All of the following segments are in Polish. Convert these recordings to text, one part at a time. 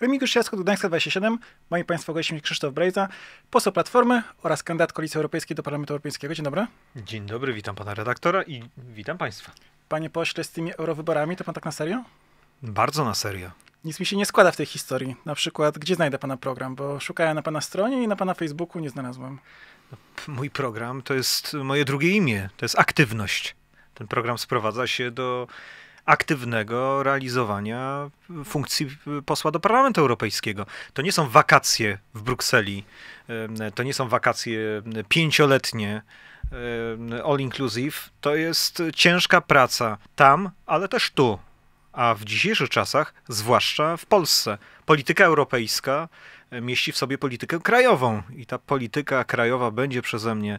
Remigiusz Jasko, Gdańska 27, moi Państwo gościem Krzysztof Brejza, poseł Platformy oraz kandydat Koalicji Europejskiej do Parlamentu Europejskiego. Dzień dobry. Dzień dobry, witam Pana redaktora i witam Państwa. Panie pośle, z tymi eurowyborami to Pan tak na serio? Bardzo na serio. Nic mi się nie składa w tej historii. Na przykład, gdzie znajdę Pana program? Bo szukałem na Pana stronie i na Pana Facebooku nie znalazłem. Mój program to jest moje drugie imię, to jest aktywność. Ten program sprowadza się do aktywnego realizowania funkcji posła do Parlamentu Europejskiego. To nie są wakacje w Brukseli, to nie są wakacje pięcioletnie, all inclusive. To jest ciężka praca tam, ale też tu. A w dzisiejszych czasach, zwłaszcza w Polsce, polityka europejska mieści w sobie politykę krajową i ta polityka krajowa będzie przeze mnie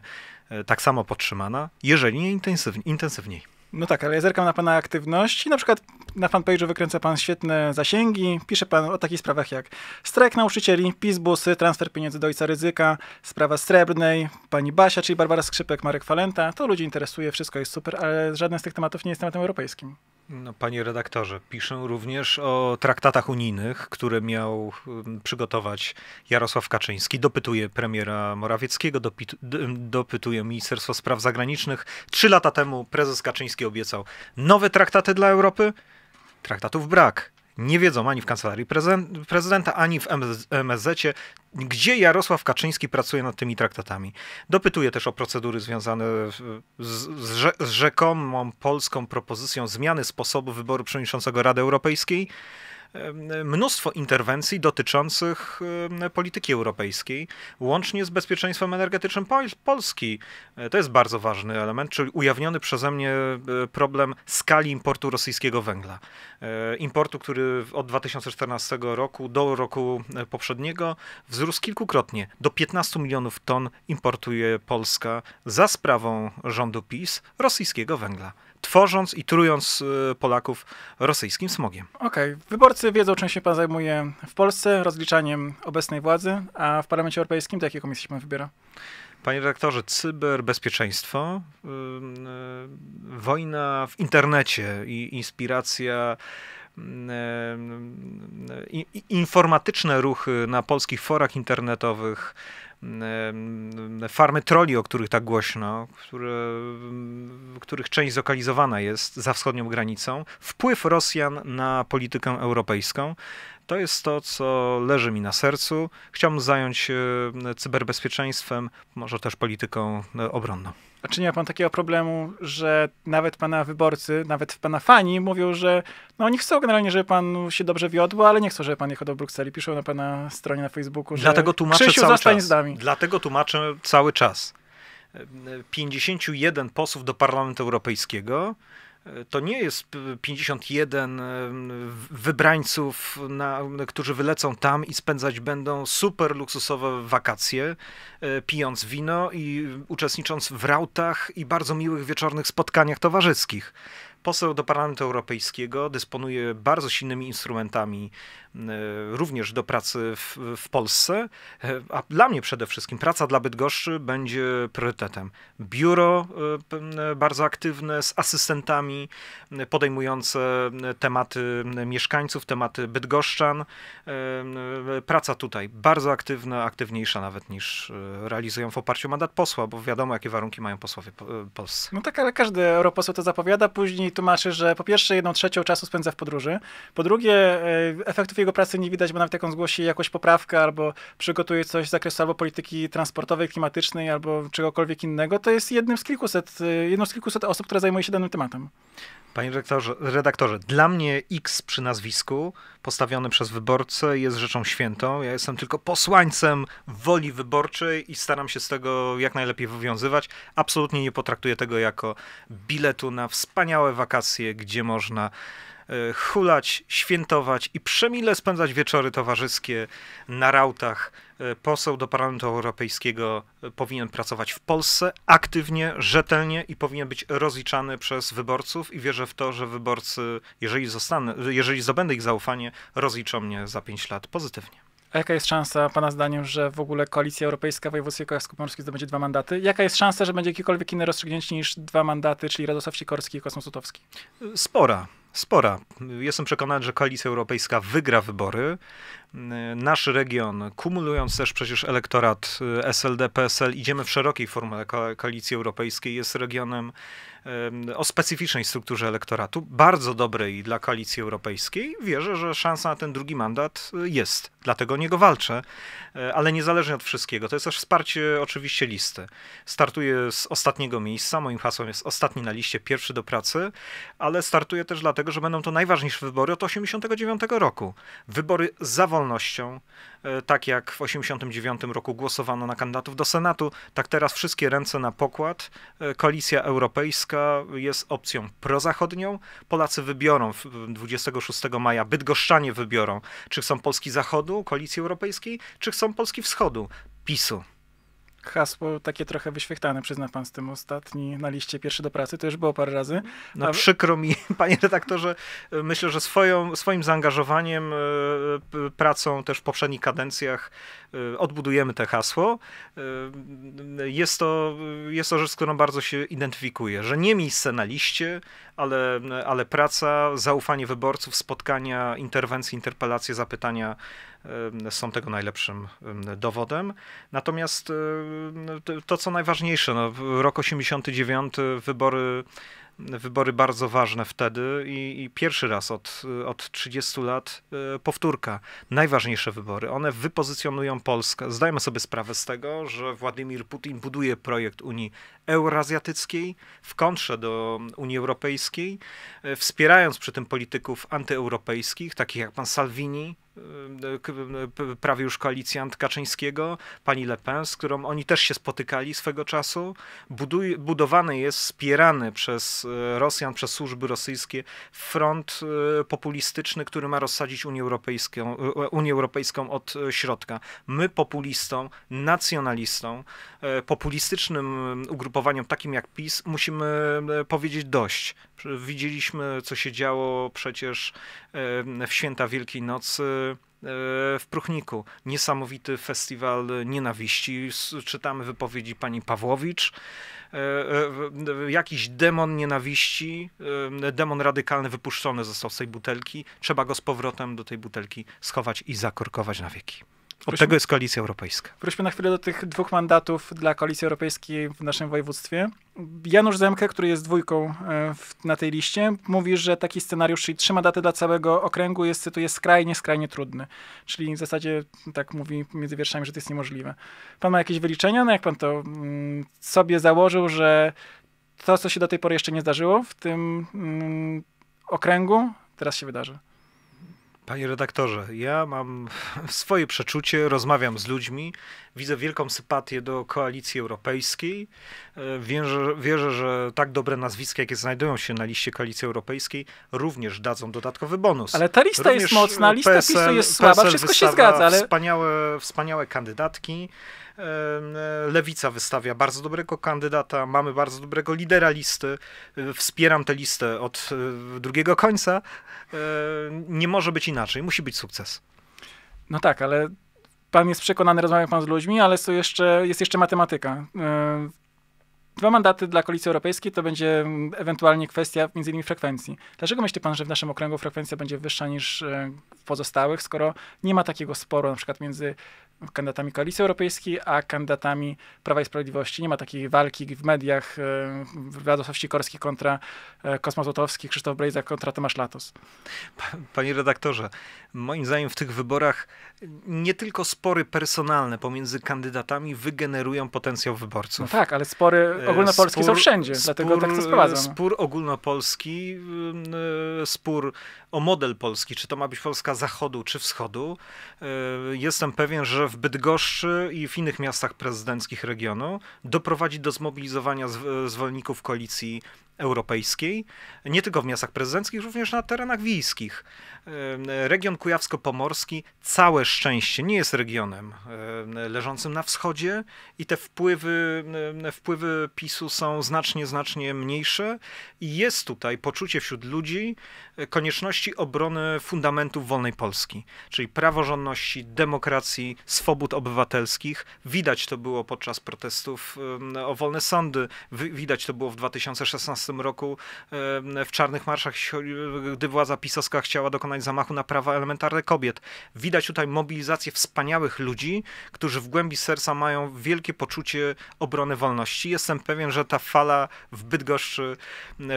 e, tak samo podtrzymana, jeżeli nie intensywniej. No tak, ale ja zerkam na pana aktywność i na przykład na fanpage'u wykręca pan świetne zasięgi, pisze pan o takich sprawach jak strajk nauczycieli, PiS busy, transfer pieniędzy do ojca ryzyka, sprawa Srebrnej, pani Basia, czyli Barbara Skrzypek, Marek Falenta. To ludzi interesuje, wszystko jest super, ale żaden z tych tematów nie jest tematem europejskim. No, panie redaktorze, piszę również o traktatach unijnych, które miał przygotować Jarosław Kaczyński. Dopytuje premiera Morawieckiego, dopytuje Ministerstwo Spraw Zagranicznych. Trzy lata temu prezes Kaczyński obiecał nowe traktaty dla Europy. Traktatów brak nie wiedzą ani w kancelarii prezydenta, ani w MSZ, gdzie Jarosław Kaczyński pracuje nad tymi traktatami. Dopytuje też o procedury związane z, z rzekomą polską propozycją zmiany sposobu wyboru przewodniczącego Rady Europejskiej mnóstwo interwencji dotyczących polityki europejskiej, łącznie z bezpieczeństwem energetycznym Polski. E, to jest bardzo ważny element, czyli ujawniony przeze mnie e, problem skali importu rosyjskiego węgla. E, importu, który od 2014 roku do roku poprzedniego wzrósł kilkukrotnie. Do 15 milionów ton importuje Polska za sprawą rządu PiS rosyjskiego węgla tworząc i trując y, Polaków rosyjskim smogiem. Okej, okay. wyborcy wiedzą, czym się pan zajmuje w Polsce, rozliczaniem obecnej władzy, a w Parlamencie Europejskim do jakiej komisji się pan wybiera? Panie redaktorze, cyberbezpieczeństwo, yy, yy, wojna w internecie i inspiracja y, y, informatyczne ruchy na polskich forach internetowych, farmy troli, o których tak głośno, które, których część zlokalizowana jest za wschodnią granicą, wpływ Rosjan na politykę europejską. To jest to, co leży mi na sercu. Chciałbym zająć się e, cyberbezpieczeństwem, może też polityką e, obronną. A czy nie ma pan takiego problemu, że nawet pana wyborcy, nawet pana fani mówią, że no oni chcą generalnie, żeby pan się dobrze wiodł, ale nie chcą, żeby pan jechał do Brukseli. Piszą na pana stronie na Facebooku, że Dlatego tłumaczę Krzysiu, cały czas. z nami. Dlatego tłumaczę cały czas. 51 e, posłów do Parlamentu Europejskiego to nie jest 51 wybrańców, na, którzy wylecą tam i spędzać będą super luksusowe wakacje, e, pijąc wino i uczestnicząc w rautach i bardzo miłych wieczornych spotkaniach towarzyskich poseł do Parlamentu Europejskiego dysponuje bardzo silnymi instrumentami E, również do pracy w, w Polsce, e, a dla mnie przede wszystkim praca dla Bydgoszczy będzie priorytetem. Biuro e, bardzo aktywne z asystentami podejmujące tematy mieszkańców, tematy bydgoszczan. Praca tutaj bardzo aktywna, aktywniejsza nawet niż realizują w oparciu o mandat posła, bo wiadomo, jakie warunki mają posłowie polscy. No tak, ale każdy europoseł to zapowiada, później tłumaczy, że po pierwsze jedną trzecią czasu spędza w podróży, po drugie efektów jego pracy nie widać, bo nawet jak on zgłosi jakąś poprawkę albo przygotuje coś z zakresu albo polityki transportowej, klimatycznej albo czegokolwiek innego, to jest jednym z kilkuset, y, jedną z kilkuset osób, które zajmuje się danym tematem. Panie redaktorze, redaktorze, dla mnie X przy nazwisku postawiony przez wyborcę jest rzeczą świętą. Ja jestem tylko posłańcem woli wyborczej i staram się z tego jak najlepiej wywiązywać. Absolutnie nie potraktuję tego jako biletu na wspaniałe wakacje, gdzie można E, hulać, świętować i przemile spędzać wieczory towarzyskie na rautach. E, poseł do Parlamentu Europejskiego e, powinien pracować w Polsce aktywnie, rzetelnie i powinien być rozliczany przez wyborców i wierzę w to, że wyborcy, jeżeli, zostanę, jeżeli zdobędę ich zaufanie, rozliczą mnie za 5 lat pozytywnie. A jaka jest szansa, Pana zdaniem, że w ogóle Koalicja Europejska w województwie kujawsko-pomorskim zdobędzie dwa mandaty? Jaka jest szansa, że będzie jakiekolwiek inne rozstrzygnięcie niż dwa mandaty, czyli Radosław Sikorski i Kosmas Spora spora. Jestem przekonany, że koalicja europejska wygra wybory. Nasz region, kumulując też przecież elektorat e, SLD, PSL, idziemy w szerokiej formule koalicji europejskiej, jest regionem o specyficznej strukturze elektoratu, bardzo dobrej dla koalicji europejskiej. Wierzę, że szansa na ten drugi mandat e, jest, dlatego o niego walczę, e, ale niezależnie od wszystkiego. To jest też wsparcie oczywiście listy. Startuję z ostatniego miejsca, moim hasłem jest ostatni na liście, pierwszy do pracy, ale startuję też dlatego, że będą to najważniejsze wybory od 1989 roku. Wybory za wolnością, E, tak jak w 1989 roku głosowano na kandydatów do Senatu, tak teraz wszystkie ręce na pokład. E, Koalicja Europejska jest opcją prozachodnią. Polacy wybiorą 26 maja, Bydgoszczanie wybiorą, czy chcą Polski Zachodu, Koalicji Europejskiej, czy chcą Polski Wschodu, PiSu hasło takie trochę wyświechtane, przyzna pan z tym ostatni na liście pierwszy do pracy, to już było parę razy. No A... przykro mi, panie redaktorze, myślę, że swoją, swoim zaangażowaniem, e, pracą też w poprzednich kadencjach e, odbudujemy te hasło. E, jest to, jest to rzecz, z którą bardzo się identyfikuję, że nie miejsce na liście, ale, ale praca, zaufanie wyborców, spotkania, interwencje, interpelacje, zapytania są tego najlepszym dowodem. Natomiast to, co najważniejsze, no, rok 89, wybory wybory bardzo ważne wtedy i, i, pierwszy raz od, od 30 lat e, powtórka. Najważniejsze wybory. One wypozycjonują Polskę. Zdajmy sobie sprawę z tego, że Władimir Putin buduje projekt Unii euroazjatyckiej, w kontrze do Unii Europejskiej, e, wspierając przy tym polityków antyeuropejskich, takich jak pan Salvini, e, prawie już koalicjant Kaczyńskiego, pani Le Pen, z którą oni też się spotykali swego czasu. Buduj, budowany jest, wspierany przez e, Rosjan, przez służby rosyjskie front populistyczny, który ma rozsadzić Unię Europejską, Unię Europejską od środka. My populistą, nacjonalistą, populistycznym ugrupowaniem ugrupowaniom takim jak PiS musimy e, powiedzieć dość. Widzieliśmy, co się działo przecież e, w święta Wielkiej Nocy e, w Pruchniku. Niesamowity festiwal nienawiści. Czytamy wypowiedzi pani Pawłowicz. Jakiś demon nienawiści, demon radykalny wypuszczony został z tej butelki. Trzeba go z powrotem do tej butelki schować i zakorkować na wieki. Wróćmy, tego jest Koalicja Europejska. Wróćmy na chwilę do tych dwóch mandatów dla Koalicji Europejskiej w naszym województwie. Janusz Zemke, który jest dwójką e, w, na tej liście, mówi, że taki scenariusz, czyli trzy mandaty dla całego okręgu jest, jest skrajnie, skrajnie trudny. Czyli w zasadzie tak mówi między wierszami, że to jest niemożliwe. Pan ma jakieś wyliczenia? No jak pan to mm, sobie założył, że to, co się do tej pory jeszcze nie zdarzyło w tym mm, okręgu, teraz się wydarzy? Panie redaktorze, ja mam swoje przeczucie, rozmawiam z ludźmi, widzę wielką sympatię do koalicji europejskiej. E, wierzę, wierzę, że tak dobre nazwiska, jakie znajdują się na liście koalicji europejskiej, również dadzą dodatkowy bonus. Ale ta lista również jest mocna, e, lista PSL, PiSu jest słaba, PSL wszystko się zgadza. Ale... Wspaniałe, wspaniałe kandydatki. Lewica wystawia bardzo dobrego kandydata, mamy bardzo dobrego lidera listy, e, wspieram tę listę od e, drugiego końca. E, nie może być inaczej, musi być sukces. No tak, ale pan jest przekonany, rozmawia pan z ludźmi, ale jest, jeszcze, jest jeszcze matematyka. Dwa mandaty dla koalicji europejskiej to będzie ewentualnie kwestia między innymi frekwencji. Dlaczego myśli pan, że w naszym okręgu frekwencja będzie wyższa niż w pozostałych, skoro nie ma takiego sporu na przykład między kandydatami Koalicji Europejskiej, a kandydatami Prawa i Sprawiedliwości. Nie ma takiej walki w mediach e, Władysław Sikorski kontra e, Kosma Złotowski, Krzysztof Brejza kontra Tomasz Latos. Panie redaktorze, moim zdaniem w tych wyborach nie tylko spory personalne pomiędzy kandydatami wygenerują potencjał wyborców. No tak, ale spory e, ogólnopolskie spór, są wszędzie, spór, dlatego tak to sprowadzam. No. Spór ogólnopolski, spór o model Polski, czy to ma być Polska Zachodu, czy Wschodu. Jestem pewien, że w Bydgoszczy i w innych miastach prezydenckich regionu doprowadzi do zmobilizowania e, zwolenników koalicji europejskiej, nie tylko w miastach prezydenckich, również na terenach wiejskich. Region kujawsko-pomorski całe szczęście nie jest regionem leżącym na wschodzie i te wpływy, wpływy PiSu są znacznie, znacznie mniejsze i jest tutaj poczucie wśród ludzi e, konieczności obrony fundamentów wolnej Polski, czyli praworządności, demokracji, swobód obywatelskich. Widać to było podczas protestów o wolne sądy, widać to było w 2016 2015 roku w czarnych marszach, gdy władza pisowska chciała dokonać zamachu na prawa elementarne kobiet. Widać tutaj mobilizację wspaniałych ludzi, którzy w głębi serca mają wielkie poczucie obrony wolności. Jestem pewien, że ta fala w Bydgoszczy,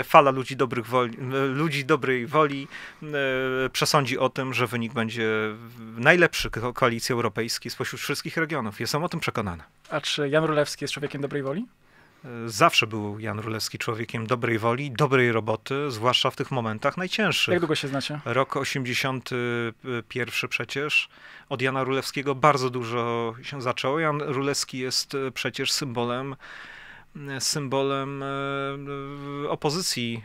fala ludzi, dobrych woli, ludzi dobrej woli przesądzi o tym, że wynik będzie najlepszy koalicji europejskiej spośród wszystkich regionów. Jestem o tym przekonany. A czy Jan Rulewski jest człowiekiem dobrej woli? Zawsze był Jan Rulewski człowiekiem dobrej woli, dobrej roboty, zwłaszcza w tych momentach najcięższych. Jak długo się znacie? Rok 81 przecież. Od Jana Rulewskiego bardzo dużo się zaczęło. Jan Rulewski jest e, przecież symbolem e, symbolem e, opozycji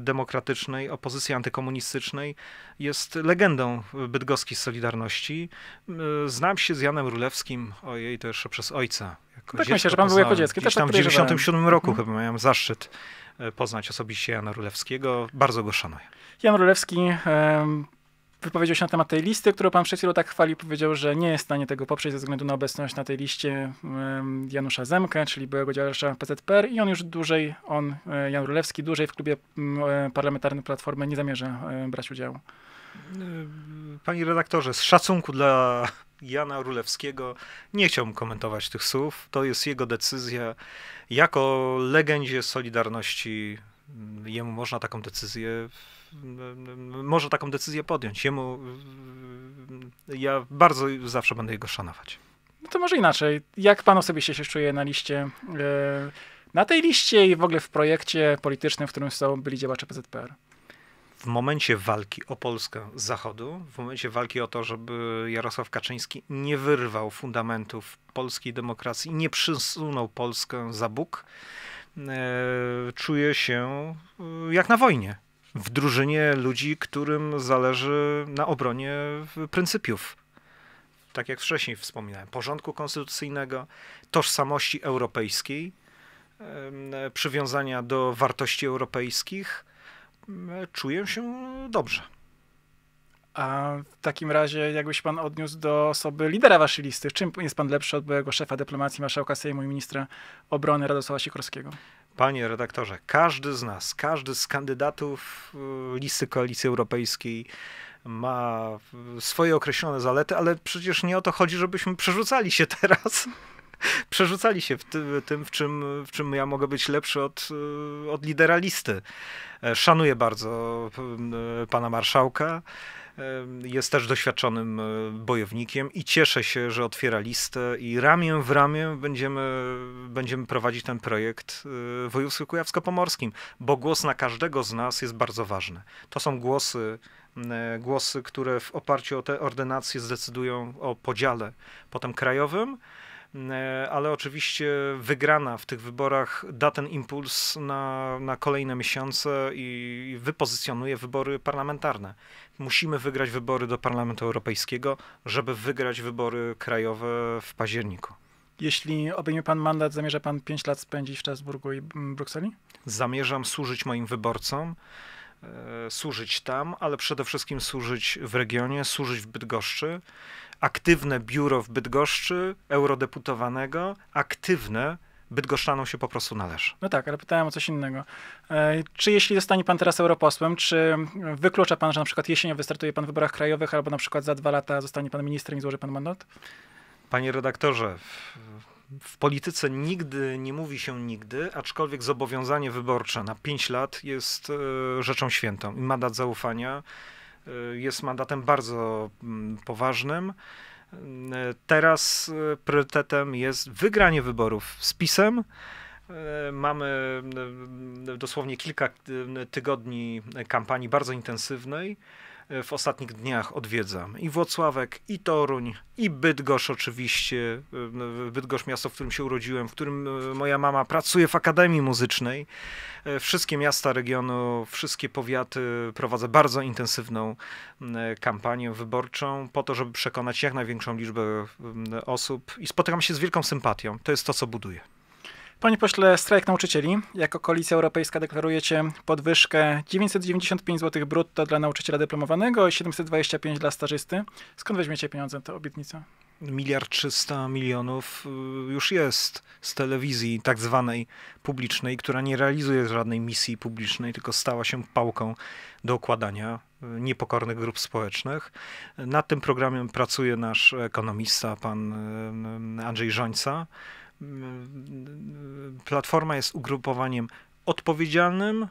demokratycznej, opozycji antykomunistycznej, jest legendą bydgoskiej Solidarności. Znam się z Janem Rulewskim, ojej, to jeszcze przez ojca tak myślę, że pan był jako dziecko. Gdzieś tak tam w 97 roku mhm. chyba miałem zaszczyt e, poznać osobiście Jana Rulewskiego. Bardzo go szanuję. Jan Rulewski wypowiedział się na temat tej listy, którą pan przed chwilą tak chwalił. Powiedział, że nie jest w stanie tego poprzeć ze względu na obecność na tej liście Janusza Zemkę, czyli byłego działacza PZPR i on już dłużej, on, e, Jan Rulewski, dłużej w klubie e, parlamentarnym Platformy nie zamierza brać udziału. Panie redaktorze, z szacunku dla Jana Rulewskiego. Nie chciałbym komentować tych słów. To jest jego decyzja. Jako legendzie Solidarności mm, jemu można taką decyzję mm, może taką decyzję podjąć. Jemu mm, ja bardzo zawsze będę jego szanować. No to może inaczej. Jak pan osobiście się czuje na liście e, na tej liście i w ogóle w projekcie politycznym, w którym są byli działacze PZPR? w momencie walki o Polskę z Zachodu, w momencie walki o to, żeby Jarosław Kaczyński nie wyrwał fundamentów polskiej demokracji, nie przysunął Polskę za Bóg, e, czuje się e, jak na wojnie. W drużynie ludzi, którym zależy na obronie pryncypiów. Tak jak wcześniej wspominałem, porządku konstytucyjnego, tożsamości europejskiej, e, przywiązania do wartości europejskich E, czuję się dobrze. A w takim razie, jakbyś pan odniósł do osoby lidera waszej listy, czym jest pan lepszy od byłego szefa dyplomacji, marszałka Sejmu i ministra obrony Radosława Sikorskiego? Panie redaktorze, każdy z nas, każdy z kandydatów e, listy Koalicji Europejskiej ma swoje określone zalety, ale przecież nie o to chodzi, żebyśmy przerzucali się teraz przerzucali się w tym, w czym, w czym ja mogę być lepszy od, y, od lidera listy. E, szanuję bardzo y, pana marszałka. E, jest też doświadczonym e, bojownikiem i cieszę się, że otwiera listę i ramię w ramię będziemy, będziemy prowadzić ten projekt y, w województwie kujawsko-pomorskim, bo głos na każdego z nas jest bardzo ważny. To są głosy głosy, które w oparciu o te ordynacje zdecydują o podziale potem krajowym, Mm, e, ale oczywiście wygrana w tych wyborach da ten impuls na, na kolejne miesiące i wypozycjonuje wybory parlamentarne. Musimy wygrać wybory do Parlamentu Europejskiego, żeby wygrać wybory krajowe w październiku. Jeśli obejmie pan mandat, zamierza pan 5 lat spędzić w Strasburgu i Brukseli? Zamierzam służyć moim wyborcom, e, służyć tam, ale przede wszystkim służyć w regionie, służyć w Bydgoszczy aktywne biuro w Bydgoszczy, eurodeputowanego, aktywne Bydgoszczanom się po prostu należy. No tak, ale pytałem o coś innego. E, czy jeśli zostanie pan teraz europosłem, czy wyklucza pan, że na przykład jesienią wystartuje pan w wyborach krajowych, albo na przykład za dwa lata zostanie pan ministrem i złoży pan mandat? Panie redaktorze, w polityce nigdy nie mówi się nigdy, aczkolwiek zobowiązanie wyborcze na pięć lat jest e, rzeczą świętą i mandat zaufania Y, jest mandatem bardzo mm, poważnym. Y, teraz y, priorytetem jest wygranie wyborów z PiSem. Mamy dosłownie kilka tygodni kampanii bardzo intensywnej w ostatnich dniach odwiedzam. I Włocławek, i Toruń, i Bydgosz, oczywiście. Y, y, Bydgosz miasto, w którym się urodziłem, w którym y, moja mama pracuje w Akademii Muzycznej. Wszystkie miasta regionu, wszystkie powiaty prowadzę bardzo intensywną kampanię wyborczą po to, żeby przekonać jak największą liczbę osób i spotykam się z wielką sympatią. To jest to, co buduję. Panie pośle, strajk nauczycieli. Jako Koalicja Europejska deklarujecie podwyżkę 995 zł brutto dla nauczyciela dyplomowanego i 725 dla stażysty. Skąd weźmiecie pieniądze, na tę obietnicę? Miliard trzysta milionów y, już jest z telewizji tak zwanej publicznej, która nie realizuje żadnej misji publicznej, tylko stała się pałką do okładania y, niepokornych grup społecznych. Nad tym programem pracuje nasz ekonomista, pan y, Andrzej Żońca. Platforma jest ugrupowaniem odpowiedzialnym,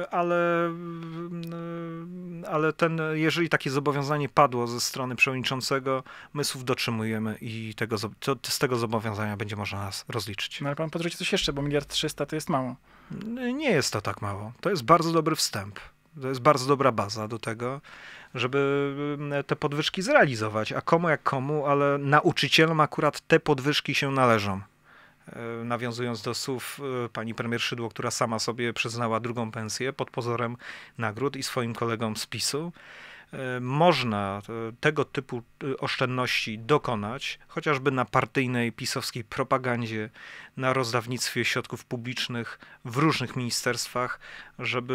e, ale, e, ale ten, jeżeli takie zobowiązanie padło ze strony przewodniczącego, my słów dotrzymujemy i tego, to, z tego zobowiązania będzie można nas rozliczyć. No ale pan podrzuci coś jeszcze, bo miliard trzysta to jest mało. Nie jest to tak mało. To jest bardzo dobry wstęp. To jest bardzo dobra baza do tego, żeby te podwyżki zrealizować. A komu jak komu, ale nauczycielom akurat te podwyżki się należą. E, nawiązując do słów e, pani premier Szydło, która sama sobie przyznała drugą pensję pod pozorem nagród i swoim kolegom z PiSu e, można tego typu oszczędności dokonać, chociażby na partyjnej pisowskiej propagandzie, na rozdawnictwie środków publicznych w różnych ministerstwach, żeby,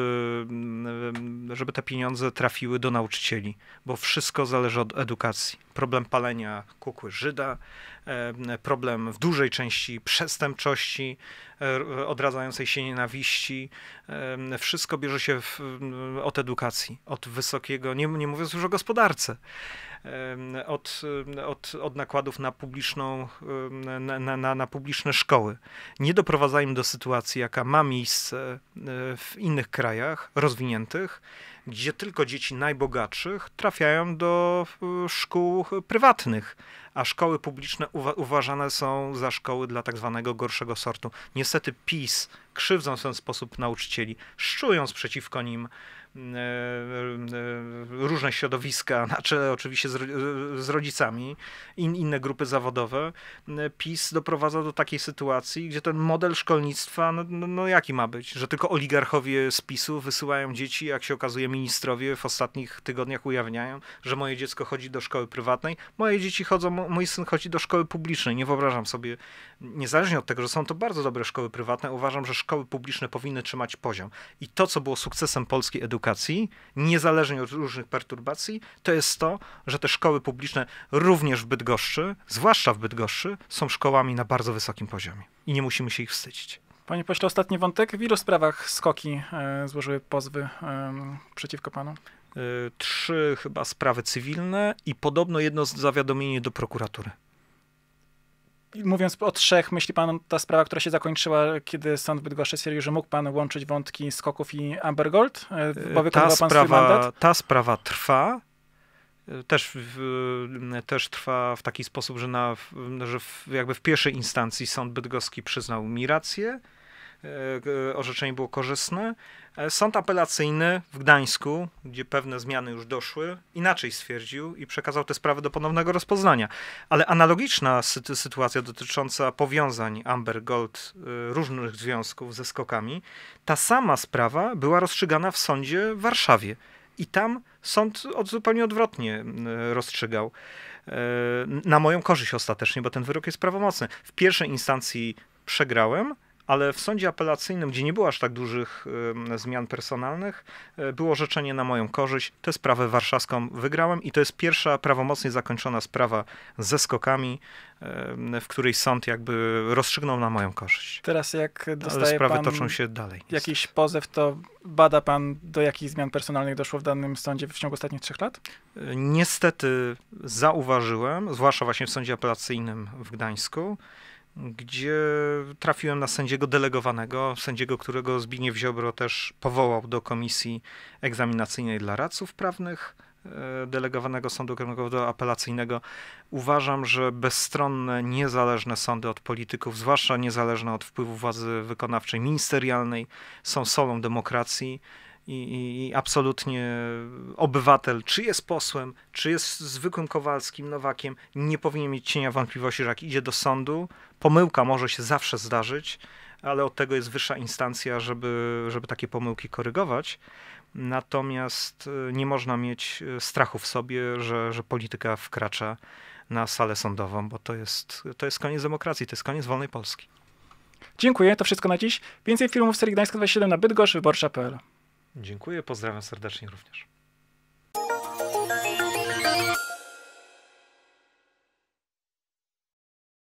mm, żeby te pieniądze trafiły do nauczycieli, bo wszystko zależy od edukacji. Problem palenia kukły Żyda, problem w dużej części przestępczości, e, odradzającej się nienawiści. Wszystko bierze się w, od edukacji, od wysokiego, nie, nie mówiąc już o gospodarce od, od, od nakładów na publiczną, na, na, na publiczne szkoły. Nie doprowadzajmy do sytuacji, jaka ma miejsce e, w innych krajach rozwiniętych, gdzie tylko dzieci najbogatszych trafiają do e, szkół prywatnych, a szkoły publiczne uwa- uważane są za szkoły dla tak zwanego gorszego sortu. Niestety PiS krzywdzą w ten sposób nauczycieli, szczując przeciwko nim różne środowiska, znaczy oczywiście z, z rodzicami, in, inne grupy zawodowe, PiS doprowadza do takiej sytuacji, gdzie ten model szkolnictwa, no, no, no jaki ma być? Że tylko oligarchowie z PiSu wysyłają dzieci, jak się okazuje ministrowie w ostatnich tygodniach ujawniają, że moje dziecko chodzi do szkoły prywatnej, moje dzieci chodzą, mój syn chodzi do szkoły publicznej. Nie wyobrażam sobie, niezależnie od tego, że są to bardzo dobre szkoły prywatne, uważam, że szkoły publiczne powinny trzymać poziom. I to, co było sukcesem polskiej edukacji, niezależnie od różnych perturbacji, to jest to, że te szkoły publiczne również w Bydgoszczy, zwłaszcza w Bydgoszczy, są szkołami na bardzo wysokim poziomie i nie musimy się ich wstydzić. Panie pośle, ostatni wątek. W ilu sprawach skoki e, złożyły pozwy e, przeciwko panu? E, trzy chyba sprawy cywilne i podobno jedno zawiadomienie do prokuratury mówiąc o trzech, myśli pan ta sprawa, która się zakończyła, kiedy sąd w Bydgoszczy stwierdził, że mógł pan łączyć wątki skoków i Gold? E, bo ta sprawa, ta sprawa trwa. E, też, też trwa w taki sposób, że, na, że jakby w pierwszej instancji sąd bydgoski przyznał mi rację, E, e, orzeczenie było korzystne. E, sąd apelacyjny w Gdańsku, gdzie pewne zmiany już doszły, inaczej stwierdził i przekazał tę sprawę do ponownego rozpoznania. Ale analogiczna sy- sytuacja dotycząca powiązań Amber Gold, różnych związków ze skokami, ta sama sprawa była rozstrzygana w sądzie w Warszawie. I tam sąd od, zupełnie odwrotnie rozstrzygał. Na moją korzyść ostatecznie, bo ten wyrok jest prawomocny. W pierwszej instancji przegrałem, ale w sądzie apelacyjnym, gdzie nie było aż tak dużych zmian personalnych, e, było orzeczenie na moją korzyść. Tę sprawę warszawską wygrałem i to jest pierwsza prawomocnie zakończona sprawa ze skokami, w której sąd jakby rozstrzygnął na moją korzyść. Teraz jak dostaje Ale sprawy pan toczą się dalej. Jakiś pozew, to bada pan, do jakich zmian personalnych doszło w danym sądzie w ciągu ostatnich trzech lat? E, niestety zauważyłem, zwłaszcza właśnie w sądzie apelacyjnym w Gdańsku, gdzie trafiłem na sędziego delegowanego, sędziego, którego Zbigniew Ziobro też powołał do komisji egzaminacyjnej dla radców prawnych, e, delegowanego Sądu Okręgowego do Apelacyjnego. Uważam, że bezstronne, niezależne sądy od polityków, zwłaszcza niezależne od wpływu władzy wykonawczej, ministerialnej, są solą demokracji i, i, i absolutnie obywatel, czy jest posłem, czy jest zwykłym Kowalskim, Nowakiem, nie powinien mieć cienia wątpliwości, że jak idzie do sądu, pomyłka może się zawsze zdarzyć, ale od tego jest wyższa instancja, żeby, żeby takie pomyłki korygować. Natomiast e, nie można mieć e, strachu w sobie, że, że polityka wkracza na salę sądową, bo to jest, to jest koniec demokracji, to jest koniec wolnej Polski. Dziękuję, to wszystko na dziś. Więcej filmów w serii Gdańska 27 na bydgoszcz, Dziękuję, pozdrawiam serdecznie również.